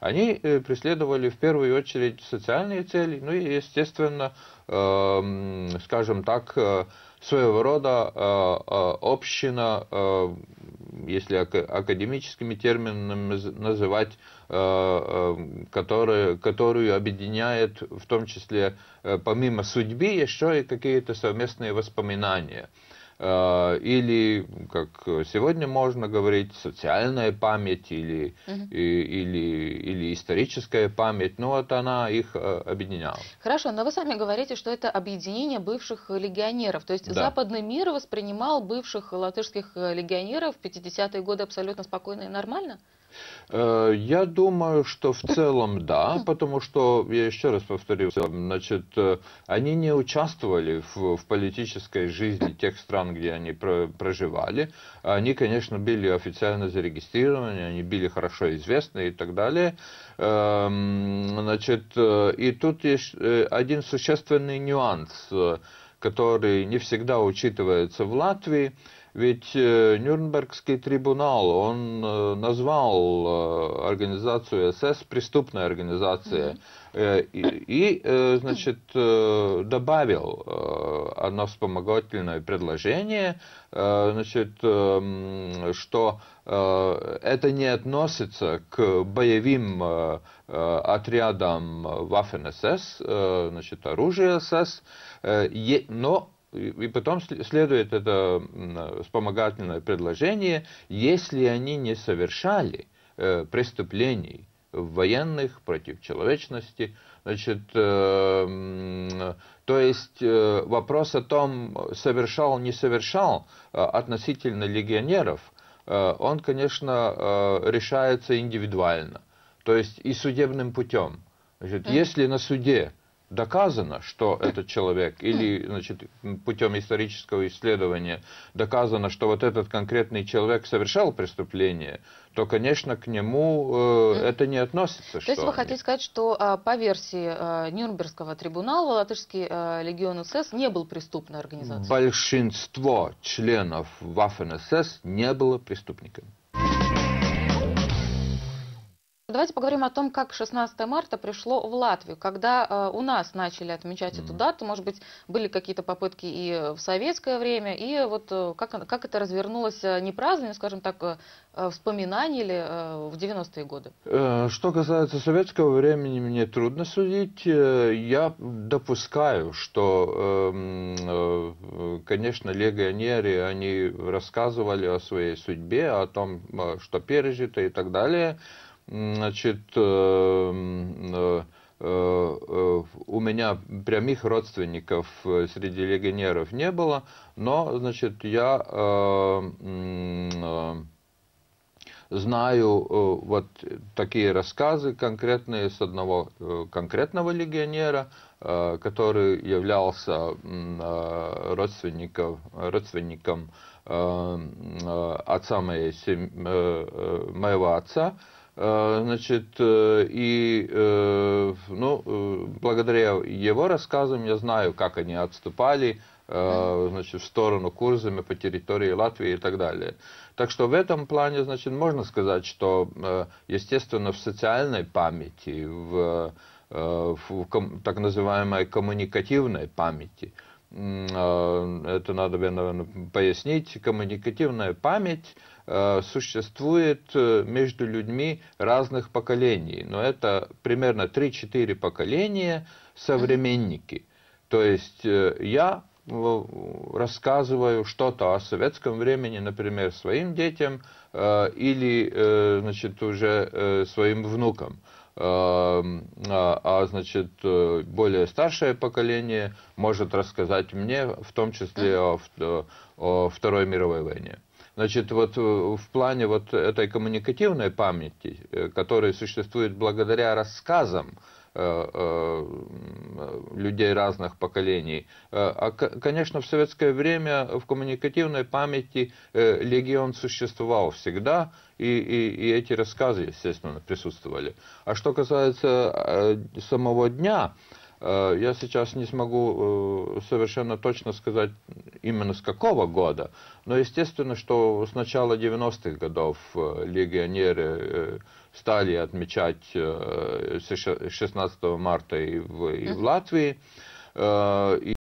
они э, преследовали в первую очередь социальные цели, ну и, естественно, эм, скажем так, э, своего рода э, община, если академическими терминами называть, которую, которую объединяет в том числе помимо судьбы еще и какие-то совместные воспоминания – Э, или, как сегодня можно говорить, социальная память или, угу. и, или, или историческая память, ну вот она их э, объединяла. Хорошо, но вы сами говорите, что это объединение бывших легионеров, то есть да. западный мир воспринимал бывших латышских э, легионеров в 50-е годы абсолютно спокойно и нормально? Э, я думаю, что в целом да, потому что, я еще раз повторю, значит, э, они не участвовали в, в политической жизни тех стран, где они проживали. Они, конечно, были официально зарегистрированы, они были хорошо известны и так далее. Эм, значит, э, и тут есть один существенный нюанс, который не всегда учитывается в Латвии – ведь э, Нюрнбергский трибунал, он э, назвал э, организацию СС преступной организацией и, и, значит, добавил одно вспомогательное предложение, значит, эм, что это не относится к боевым отрядам Waffen-СС, значит, оружия СС, но и потом следует это вспомогательное предложение, если они не совершали э, преступлений военных против человечности. Значит, э, то есть э, вопрос о том, совершал, не совершал относительно легионеров, он, конечно, решается индивидуально, то есть и судебным путем. Значит, Если на суде доказано, что этот человек, или значит, путем исторического исследования доказано, что вот этот конкретный человек совершал преступление, то, конечно, к нему э, это не относится. То есть вы они... хотите сказать, что э, по версии э, Нюрнбергского трибунала латышский э, легион СС не был преступной организацией? Большинство членов Waffen-СС не было преступниками. Давайте поговорим о том, как 16 марта пришло в Латвию. Когда э, у нас начали отмечать mm -hmm. эту дату, может быть, были какие-то попытки и в советское время, и вот э, как, как это развернулось э, не празднование, скажем так, э, э вспоминание или э, в 90-е годы? Э, что касается советского времени, мне трудно судить. Я допускаю, что, эм, э, конечно, легионеры, они рассказывали о своей судьбе, о том, что пережито и так далее значит, э, э, э, у меня прямых родственников среди легионеров не было, но, значит, я знаю вот такие рассказы конкретные с одного конкретного легионера, который являлся родственником, родственником отца моей, моего отца, Э, значит, э, и э, ну, благодаря его рассказам я знаю, как они отступали значит, в сторону курсами по территории Латвии и так далее. Так что в этом плане, значит, можно сказать, что, естественно, в социальной памяти, в, в так называемой коммуникативной памяти – Э, это надо, наверное, пояснить, коммуникативная память э, существует э, между людьми разных поколений, но это примерно 3-4 поколения современники. То есть я рассказываю что-то о советском времени, например, своим детям или, значит, уже своим внукам. Эм, а, а, значит, э, более старшее поколение может рассказать мне, в том числе о, э, о Второй мировой войне. Значит, вот э, в плане вот этой коммуникативной памяти, которая существует благодаря рассказам, Э, э, людей разных поколений. Э, а, конечно, в советское время в коммуникативной памяти легион существовал всегда, и, и, и эти рассказы, естественно, присутствовали. А что касается самого дня, Э, я сейчас не смогу э, совершенно точно сказать именно с какого года, но естественно, что с начала 90-х годов э, легионеры стали отмечать 16 марта и в, и в Латвии. И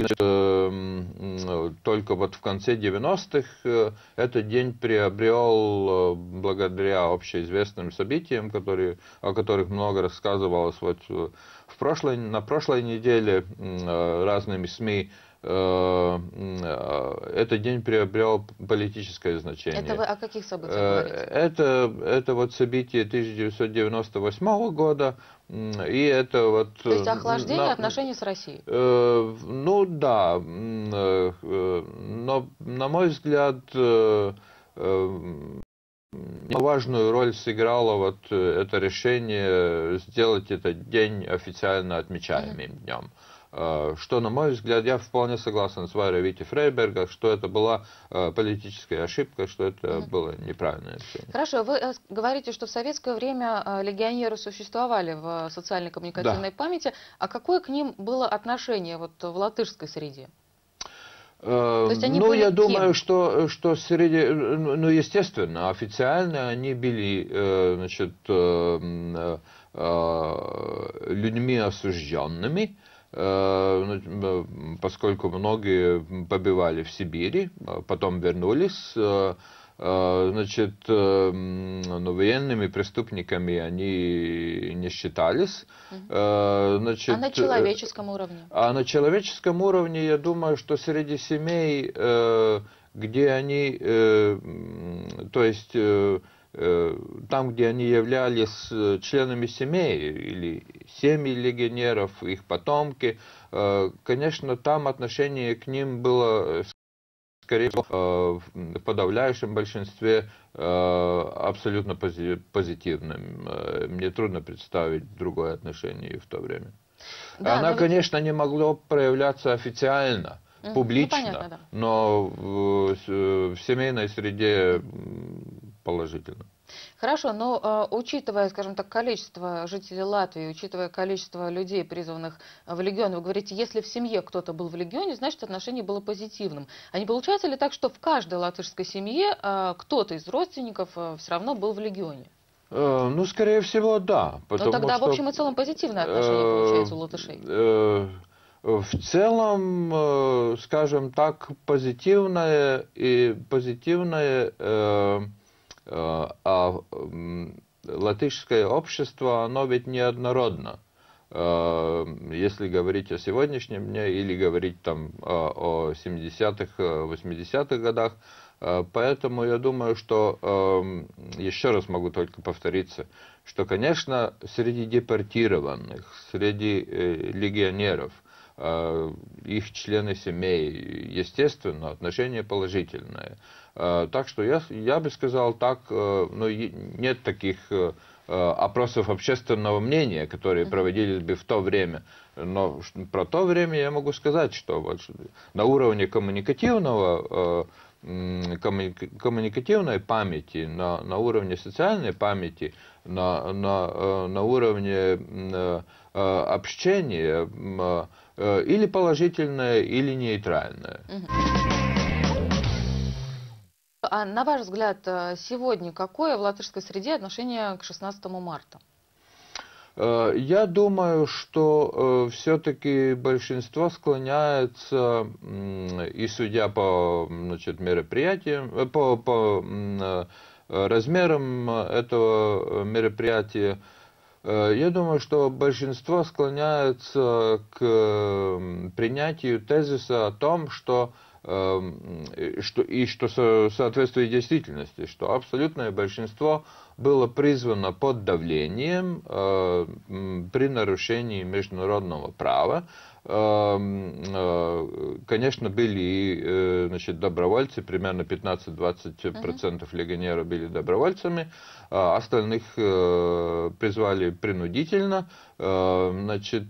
значит, э, э, только вот в конце 90-х э, этот день приобрел благодаря общеизвестным событиям, которые, о которых много рассказывалось вот в прошлой, на прошлой неделе разными СМИ, Э, э, этот день приобрел политическое значение. Это вы о каких событиях э, Это, это вот событие 1998 года, и это вот... То есть охлаждение на, отношений с Россией? Э, ну да, но на мой взгляд важную роль сыграло вот это решение сделать этот день официально отмечаемым mm -hmm. днем. Э, что, на мой взгляд, я вполне согласен с Варей Вити Фрейберга, что это была э, политическая ошибка, что это mm-hmm. было неправильное решение. Хорошо, вы э, говорите, что в советское время легионеры существовали в социальной коммуникативной да. памяти. А какое к ним было отношение вот в латышской среде? ну, я кем? думаю, что, что среди, ну, ну, естественно, официально они были, значит, людьми осужденными, Э, ну, поскольку многие побивали в Сибири, э, потом вернулись, э, значит, ну, военными преступниками они не считались. Значит, а на человеческом уровне? А на человеческом уровне, я думаю, что среди семей, где они, то есть Э, там, где они являлись э, членами семей или семьи легионеров, их потомки, э, конечно, там отношение к ним было скорее всего, в подавляющем большинстве абсолютно позитивным. Мне трудно представить другое отношение в то время. Да, Она, но... Ну конечно, не могла проявляться официально, ну, публично, ну, понятно, да. но в, в семейной среде положительно. Хорошо, но а, учитывая, скажем так, количество жителей Латвии, учитывая количество людей, призванных в легион, вы говорите, если в семье кто-то был в легионе, значит отношение было позитивным. А не получается ли так, что в каждой латышской семье а, кто-то из родственников а, все равно был в легионе? Э, ну, скорее всего, да. Но ну, тогда, что, в общем и целом, позитивное отношение э, получается у латышей. Э, в целом, скажем так, позитивное и позитивное Э, а латышское общество, оно ведь неоднородно. Э, если говорить о сегодняшнем дне или говорить там э, о 70-х, 80-х годах, Поэтому я думаю, что, эм, еще раз могу только повториться, что, конечно, среди депортированных, среди легионеров, их члены семей, естественно, отношение положительное – Э, так что я, я бы сказал так, э, но нет таких э, опросов общественного мнения, которые проводились бы в то время. Но про то время я могу сказать, что вот на уровне коммуникативного коммуникативной памяти, на, на уровне социальной памяти, на, на, на уровне общения или положительное, или нейтральное. Угу. А на ваш взгляд, э, сегодня какое в латышской среде отношение к 16 марта? Э, я думаю, что э, все-таки большинство склоняется, и судя по значит, мероприятиям, по, по размерам этого мероприятия, я думаю, что большинство склоняется к принятию тезиса о том, что Эм, что, и что соответствует действительности, что абсолютное большинство было призвано под давлением э, при нарушении международного права. Э, э, конечно, были и э, значит, добровольцы, примерно 15-20% процентов легионеров были добровольцами, а остальных э, призвали принудительно. Э, значит,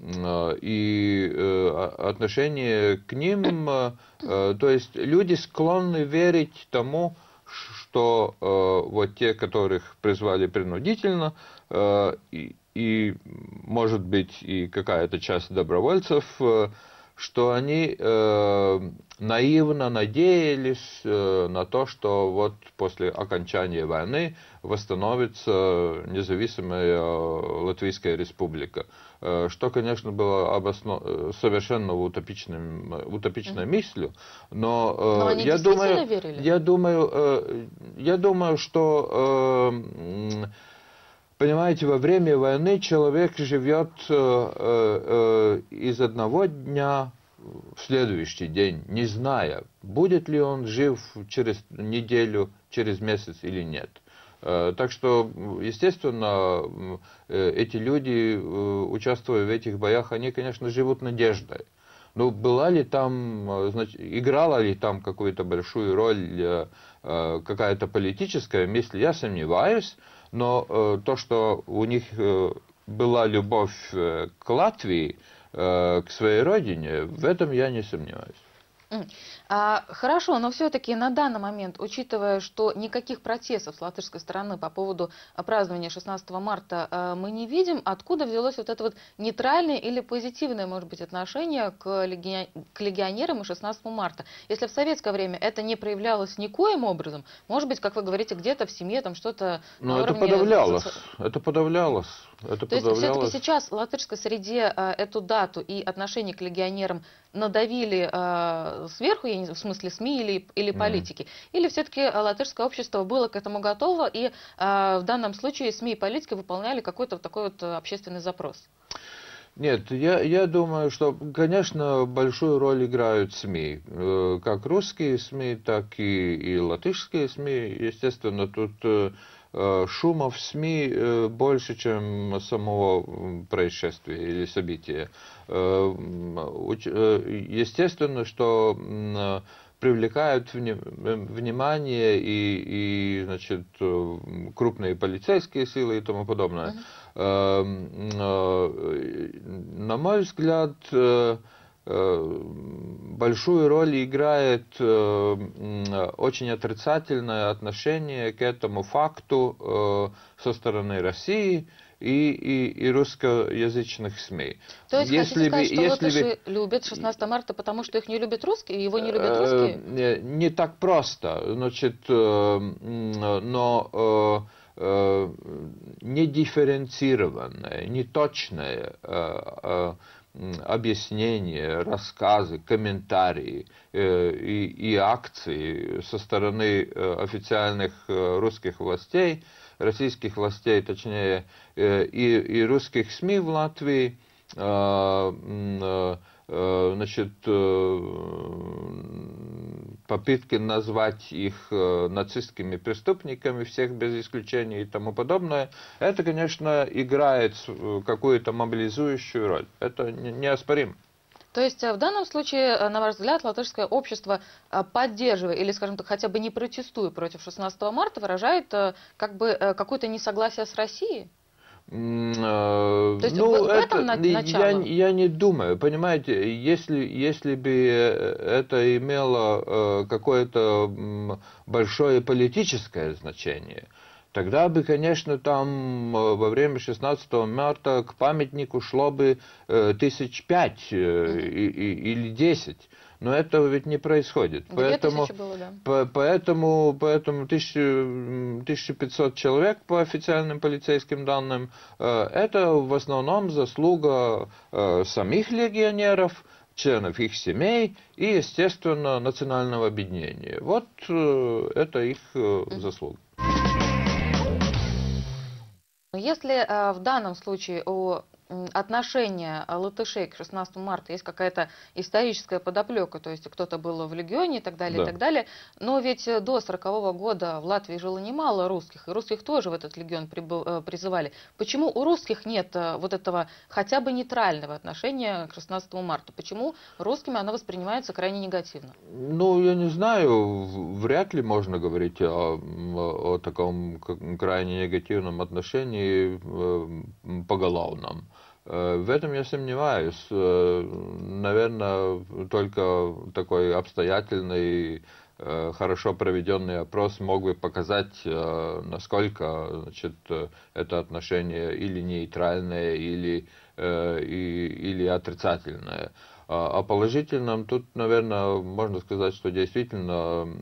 Э, и э, отношение к ним, э, то есть люди склонны верить тому, что вот те, которых призвали принудительно, и, и может быть и какая-то часть добровольцев что они э, наивно надеялись э, на то, что вот после окончания войны восстановится независимая э, Латвийская республика, э, что, конечно, было обосно... Э, совершенно утопичным, э, утопичной mm-hmm. мыслью, но, э, но они я, думаю, верили? я думаю, э, я думаю, что э, Понимаете, во время войны человек живет э, э, из одного дня в следующий день, не зная, будет ли он жив через неделю, через месяц или нет. Э, так что, естественно, эти люди, участвуя в этих боях, они, конечно, живут надеждой. Но ну, была ли там, значит, играла ли там какую-то большую роль какая-то политическая мысль, я сомневаюсь но э, то, что у них э, была любовь э, к Латвии, э, к своей родине, в этом я не сомневаюсь. А, хорошо, но все-таки на данный момент, учитывая, что никаких протестов с латышской стороны по поводу а, празднования 16 марта а, мы не видим, откуда взялось вот это вот нейтральное или позитивное, может быть, отношение к, леги... к легионерам и 16 марта? Если в советское время это не проявлялось никоим образом, может быть, как вы говорите, где-то в семье там что-то... Ну, это подавлялось, это подавлялось. Это То есть все-таки сейчас в латышской среде эту дату и отношение к легионерам надавили сверху, я не знаю, в смысле СМИ или, или политики? Mm. Или все-таки э, латышское общество было к этому готово, и э, в данном случае СМИ и политики выполняли какой-то вот такой вот э, общественный запрос? Нет, я, я думаю, что, конечно, большую роль играют СМИ. Как русские СМИ, так и, и латышские СМИ. Естественно, тут Э, шума в СМИ э, больше, чем самого происшествия или события. Э, естественно, что привлекают внимание и, и значит, крупные полицейские силы и тому подобное. Uh-huh. На мой взгляд, Э, большую роль играет э, очень отрицательное отношение к этому факту э, со стороны России и, и, и русскоязычных СМИ. То есть, если хотите сказать, бы, что если латыши бы... любят 16 марта, потому что их не любят русские, его не любят русские? Не, не так просто. Значит, но недифференцированное, неточное объяснения, рассказы, комментарии э, и, и акции со стороны э, официальных э, русских властей, российских властей, точнее, э, и, и русских СМИ в Латвии, э, э Э, значит, э, попытки назвать их э, нацистскими преступниками, всех без исключения и тому подобное, это, конечно, играет какую-то мобилизующую роль. Это неоспоримо. То есть в данном случае, на ваш взгляд, латышское общество, поддерживая или, скажем так, хотя бы не протестуя против 16 марта, выражает как бы какое-то несогласие с Россией? Э, То есть ну, в, в этом это, начало? Я, я не думаю, понимаете, если, если бы э, это имело э, какое-то большое политическое значение, тогда бы, конечно, там во время 16 марта к памятнику шло бы тысяч пять или десять но этого ведь не происходит. поэтому, было, да. поэтому, поэтому 1500 человек по официальным полицейским данным, э, это в основном заслуга э, самих легионеров, членов их семей и, естественно, национального объединения. Вот э, это их заслуга. Если в данном случае о отношение латышей к 16 марта, есть какая-то историческая подоплека, то есть кто-то был в легионе и так далее, да. и так далее. Но ведь э, до 40 -го года в Латвии жило немало русских, и русских тоже в этот легион э, призывали. Почему у русских нет э, вот этого хотя бы нейтрального отношения к 16 марта? Почему русскими она воспринимается крайне негативно? Ну, я не знаю, вряд ли можно говорить о, о таком крайне негативном отношении поголовном. Э, в этом я сомневаюсь. Э, наверное, только такой обстоятельный, э, хорошо проведенный опрос мог бы показать, насколько значит, это отношение или нейтральное, или, или отрицательное. О а, а положительном тут, наверное, можно сказать, что действительно